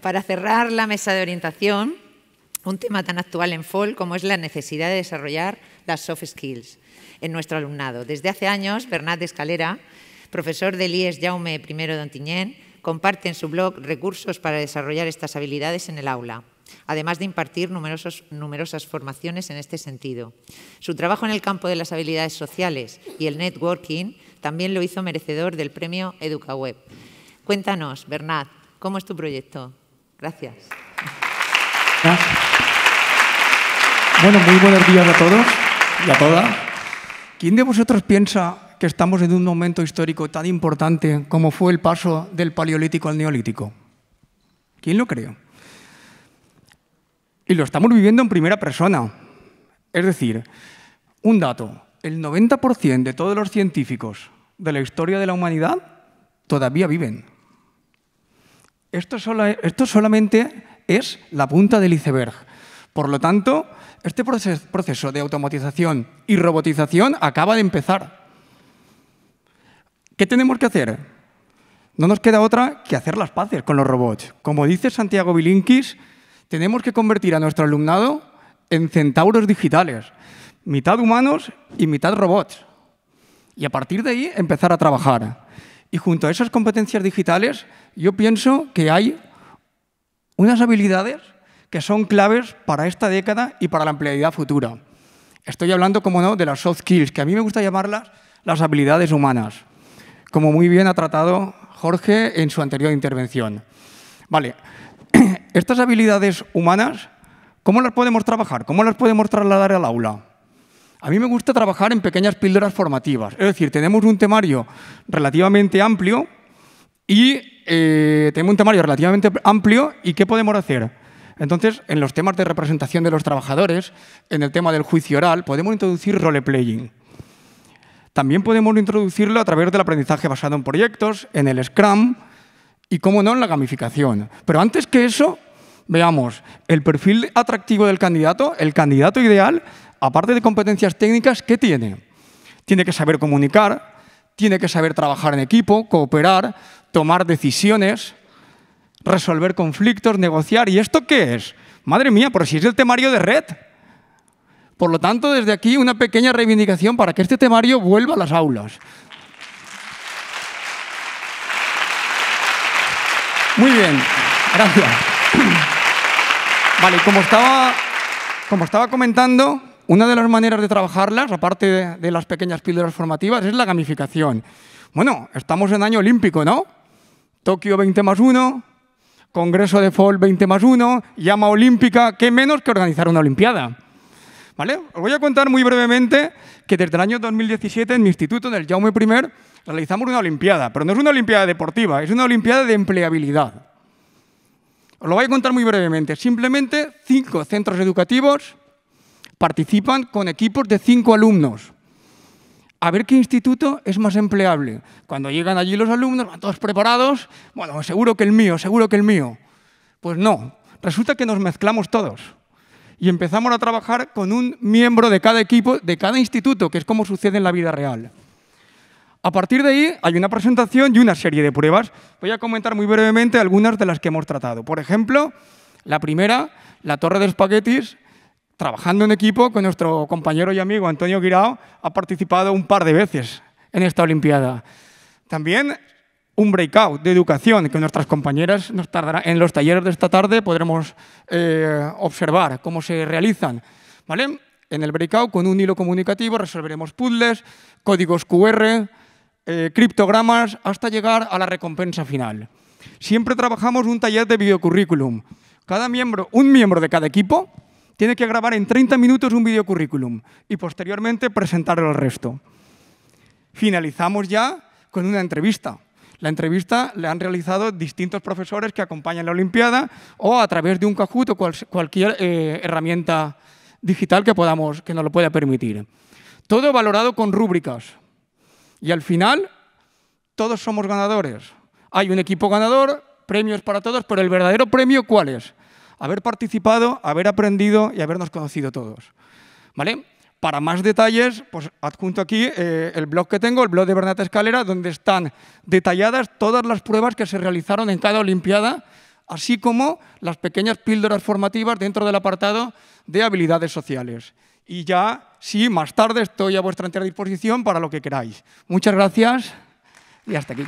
Para cerrar la mesa de orientación, un tema tan actual en FOL como es la necesidad de desarrollar las soft skills en nuestro alumnado. Desde hace años, Bernat Escalera, profesor del IES Jaume I de Ontinyent, comparte en su blog recursos para desarrollar estas habilidades en el aula además de impartir numerosas formaciones en este sentido. Su trabajo en el campo de las habilidades sociales y el networking también lo hizo merecedor del premio EducaWeb. Cuéntanos, Bernat, ¿Cómo es tu proyecto? Gracias. Bueno, muy buenos días a todos y a todas. ¿Quién de vosotros piensa que estamos en un momento histórico tan importante como fue el paso del paleolítico al neolítico? ¿Quién lo cree? Y lo estamos viviendo en primera persona. Es decir, un dato, el 90% de todos los científicos de la historia de la humanidad todavía viven. Esto, solamente es la punta del iceberg. Por lo tanto, este proceso de automatización y robotización acaba de empezar. ¿Qué tenemos que hacer? No nos queda otra que hacer las paces con los robots. Como dice Santiago Bilinkis, tenemos que convertir a nuestro alumnado en centauros digitales, mitad humanos y mitad robots. Y a partir de ahí empezar a trabajar. Y junto a esas competencias digitales yo pienso que hay unas habilidades que son claves para esta década y para la empleabilidad futura. Estoy hablando, como no, de las soft skills, que a mí me gusta llamarlas las habilidades humanas, como muy bien ha tratado Jorge en su anterior intervención. Vale, estas habilidades humanas, ¿cómo las podemos trabajar? ¿Cómo las podemos trasladar al aula? A mí me gusta trabajar en pequeñas píldoras formativas, es decir, tenemos un temario relativamente amplio y eh, tenemos un temario relativamente amplio y ¿qué podemos hacer? Entonces, en los temas de representación de los trabajadores, en el tema del juicio oral, podemos introducir role-playing. También podemos introducirlo a través del aprendizaje basado en proyectos, en el Scrum y, cómo no, en la gamificación. Pero antes que eso, veamos el perfil atractivo del candidato, el candidato ideal, aparte de competencias técnicas, ¿qué tiene? Tiene que saber comunicar, tiene que saber trabajar en equipo, cooperar, tomar decisiones, resolver conflictos, negociar. ¿Y esto qué es? Madre mía, por si es el temario de red. Por lo tanto, desde aquí una pequeña reivindicación para que este temario vuelva a las aulas. Muy bien, gracias. Vale, como estaba, como estaba comentando, una de las maneras de trabajarlas, aparte de, de las pequeñas píldoras formativas, es la gamificación. Bueno, estamos en año olímpico, ¿no? Tokio 20 más 1, Congreso de Fall 20 más 1, llama olímpica, qué menos que organizar una olimpiada. ¿Vale? Os voy a contar muy brevemente que desde el año 2017 en mi instituto, en el Jaume I, realizamos una olimpiada, pero no es una olimpiada deportiva, es una olimpiada de empleabilidad. Os lo voy a contar muy brevemente. Simplemente cinco centros educativos participan con equipos de cinco alumnos a ver qué instituto es más empleable. Cuando llegan allí los alumnos, van todos preparados, bueno, seguro que el mío, seguro que el mío. Pues no, resulta que nos mezclamos todos y empezamos a trabajar con un miembro de cada equipo, de cada instituto, que es como sucede en la vida real. A partir de ahí hay una presentación y una serie de pruebas. Voy a comentar muy brevemente algunas de las que hemos tratado. Por ejemplo, la primera, la torre de espaguetis, trabajando en equipo con nuestro compañero y amigo Antonio Guirao, ha participado un par de veces en esta Olimpiada. También un breakout de educación que nuestras compañeras nos tardarán, en los talleres de esta tarde podremos eh, observar cómo se realizan. ¿vale? En el breakout, con un hilo comunicativo, resolveremos puzzles, códigos QR, eh, criptogramas, hasta llegar a la recompensa final. Siempre trabajamos un taller de videocurrículum. Cada miembro, un miembro de cada equipo tiene que grabar en 30 minutos un video currículum y posteriormente presentar el resto. Finalizamos ya con una entrevista. La entrevista la han realizado distintos profesores que acompañan la Olimpiada o a través de un Kahoot o cualquier eh, herramienta digital que, podamos, que nos lo pueda permitir. Todo valorado con rúbricas. Y al final, todos somos ganadores. Hay un equipo ganador, premios para todos, pero el verdadero premio, ¿cuál es? haber participado, haber aprendido y habernos conocido todos. ¿Vale? Para más detalles, pues adjunto aquí eh, el blog que tengo, el blog de Bernat Escalera, donde están detalladas todas las pruebas que se realizaron en cada Olimpiada, así como las pequeñas píldoras formativas dentro del apartado de habilidades sociales. Y ya, sí, más tarde estoy a vuestra entera disposición para lo que queráis. Muchas gracias y hasta aquí.